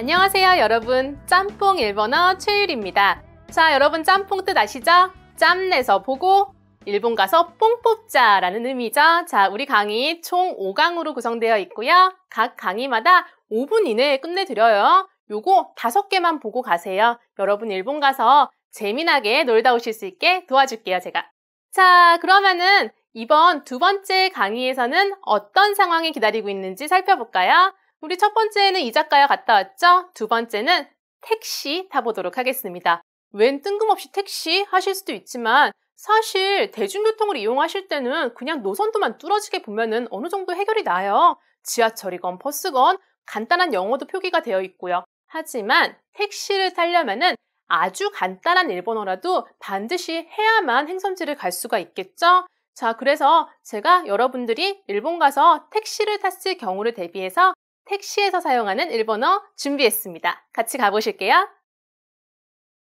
안녕하세요 여러분 짬뽕 일본어 최율입니다 자 여러분 짬뽕 뜻 아시죠? 짬내서 보고 일본 가서 뽕 뽑자 라는 의미죠 자 우리 강의 총 5강으로 구성되어 있고요 각 강의마다 5분 이내에 끝내드려요 요거 5개만 보고 가세요 여러분 일본 가서 재미나게 놀다 오실 수 있게 도와줄게요 제가 자 그러면은 이번 두 번째 강의에서는 어떤 상황이 기다리고 있는지 살펴볼까요? 우리 첫 번째는 이자카야 갔다 왔죠? 두 번째는 택시 타보도록 하겠습니다. 웬 뜬금없이 택시 하실 수도 있지만 사실 대중교통을 이용하실 때는 그냥 노선도만 뚫어지게 보면은 어느 정도 해결이 나요. 지하철이건 버스건 간단한 영어도 표기가 되어 있고요. 하지만 택시를 타려면은 아주 간단한 일본어라도 반드시 해야만 행선지를 갈 수가 있겠죠? 자, 그래서 제가 여러분들이 일본 가서 택시를 탔을 경우를 대비해서 택시에서 사용하는 일본어 준비했습니다. 같이 가보실게요.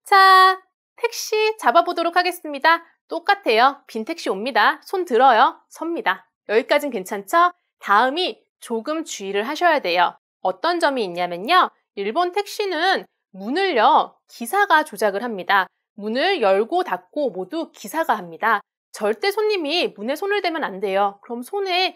자, 택시 잡아보도록 하겠습니다. 똑같아요. 빈 택시 옵니다. 손 들어요. 섭니다. 여기까진 괜찮죠? 다음이 조금 주의를 하셔야 돼요. 어떤 점이 있냐면요. 일본 택시는 문을요, 기사가 조작을 합니다. 문을 열고 닫고 모두 기사가 합니다. 절대 손님이 문에 손을 대면 안 돼요. 그럼 손에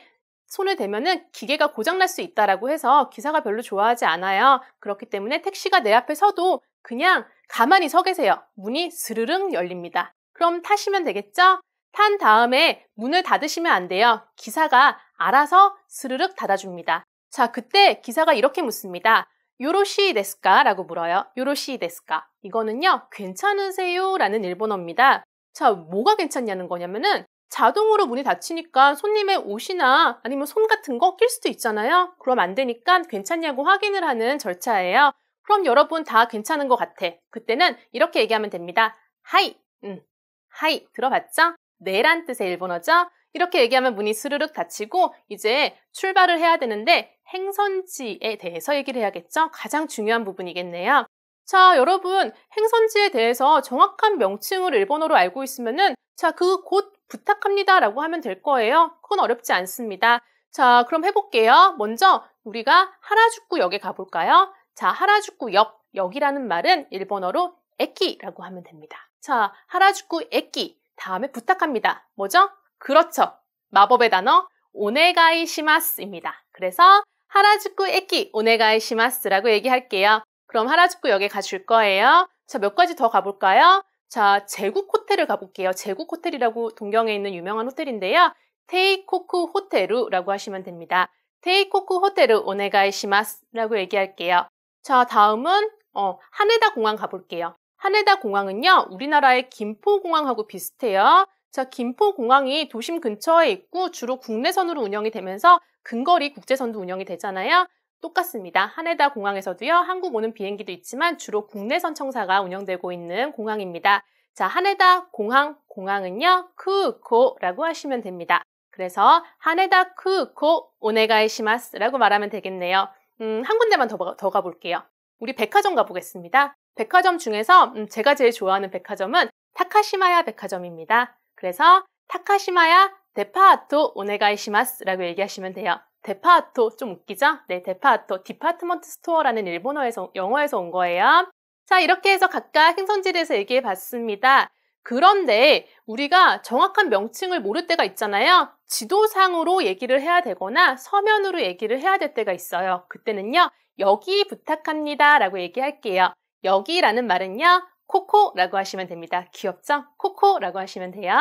손을 대면은 기계가 고장날 수 있다라고 해서 기사가 별로 좋아하지 않아요. 그렇기 때문에 택시가 내 앞에 서도 그냥 가만히 서 계세요. 문이 스르릉 열립니다. 그럼 타시면 되겠죠? 탄 다음에 문을 닫으시면 안 돼요. 기사가 알아서 스르륵 닫아줍니다. 자, 그때 기사가 이렇게 묻습니다. 요로시 데스까? 라고 물어요. 요로시 데스까? 이거는요, 괜찮으세요? 라는 일본어입니다. 자, 뭐가 괜찮냐는 거냐면은 자동으로 문이 닫히니까 손님의 옷이나 아니면 손 같은 거 낄 수도 있잖아요. 그럼 안 되니까 괜찮냐고 확인을 하는 절차예요. 그럼 여러분 다 괜찮은 것 같아. 그때는 이렇게 얘기하면 됩니다. 하이, 응, 하이 들어봤죠? 네란 뜻의 일본어죠? 이렇게 얘기하면 문이 스르륵 닫히고 이제 출발을 해야 되는데 행선지에 대해서 얘기를 해야겠죠? 가장 중요한 부분이겠네요. 자, 여러분 행선지에 대해서 정확한 명칭을 일본어로 알고 있으면은 자, 그곳 부탁합니다 라고 하면 될 거예요. 그건 어렵지 않습니다. 자, 그럼 해볼게요. 먼저 우리가 하라주쿠역에 가볼까요? 자, 하라주쿠역, 역이라는 말은 일본어로 에키라고 하면 됩니다. 자, 하라주쿠 에키, 다음에 부탁합니다. 뭐죠? 그렇죠. 마법의 단어 오네가이 시마스입니다. 그래서 하라주쿠 에키 오네가이 시마스라고 얘기할게요. 그럼 하라주쿠역에 가줄 거예요. 자, 몇 가지 더 가볼까요? 자, 제국 호텔을 가볼게요. 제국 호텔이라고 동경에 있는 유명한 호텔인데요. 테이코쿠 호텔루라고 하시면 됩니다. 테이코쿠 호텔루 오네가이시마스라고 얘기할게요. 자, 다음은 어, 하네다 공항 가볼게요. 하네다 공항은요, 우리나라의 김포공항하고 비슷해요. 자, 김포공항이 도심 근처에 있고 주로 국내선으로 운영이 되면서 근거리 국제선도 운영이 되잖아요. 똑같습니다. 하네다 공항에서도요, 한국 오는 비행기도 있지만 주로 국내선 청사가 운영되고 있는 공항입니다. 자, 하네다 공항, 공항은요, 쿠코라고 하시면 됩니다. 그래서 하네다 쿠코 오네가이 시마스라고 말하면 되겠네요. 음, 한 군데만 더, 더 가볼게요. 우리 백화점 가보겠습니다. 백화점 중에서 음, 제가 제일 좋아하는 백화점은 타카시마야 백화점입니다. 그래서 타카시마야 데파아토 오네가이시마스 라고 얘기하시면 돼요. 데파아토 좀 웃기죠? 네, 데파아토 디파트먼트 스토어라는 일본어에서 영어에서 온 거예요. 자, 이렇게 해서 각각 행선지에 대해서 얘기해 봤습니다. 그런데 우리가 정확한 명칭을 모를 때가 있잖아요. 지도상으로 얘기를 해야 되거나 서면으로 얘기를 해야 될 때가 있어요. 그때는요. 여기 부탁합니다 라고 얘기할게요. 여기라는 말은요. 코코라고 하시면 됩니다. 귀엽죠? 코코라고 하시면 돼요.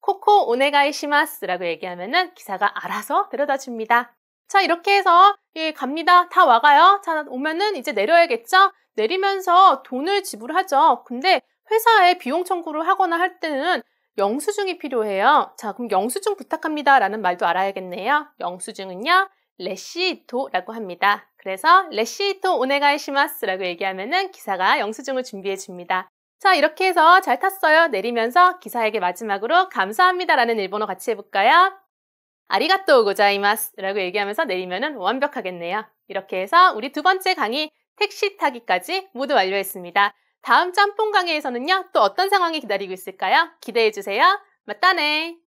코코 오네가이 시마스라고 얘기하면은 기사가 알아서 데려다 줍니다. 자, 이렇게 해서 예, 갑니다. 다 와가요. 자, 오면은 이제 내려야겠죠? 내리면서 돈을 지불하죠. 근데 회사에 비용 청구를 하거나 할 때는 영수증이 필요해요. 자, 그럼 영수증 부탁합니다. 라는 말도 알아야겠네요. 영수증은요, 레시토라고 합니다. 그래서 레시토 오네가이 시마스라고 얘기하면은 기사가 영수증을 준비해 줍니다. 자, 이렇게 해서 잘 탔어요. 내리면서 기사에게 마지막으로 감사합니다라는 일본어 같이 해볼까요? 아리가또 고자이마스 라고 얘기하면서 내리면 완벽하겠네요. 이렇게 해서 우리 두 번째 강의 택시 타기까지 모두 완료했습니다. 다음 짬뽕 강의에서는요, 또 어떤 상황이 기다리고 있을까요? 기대해주세요. 맞다네!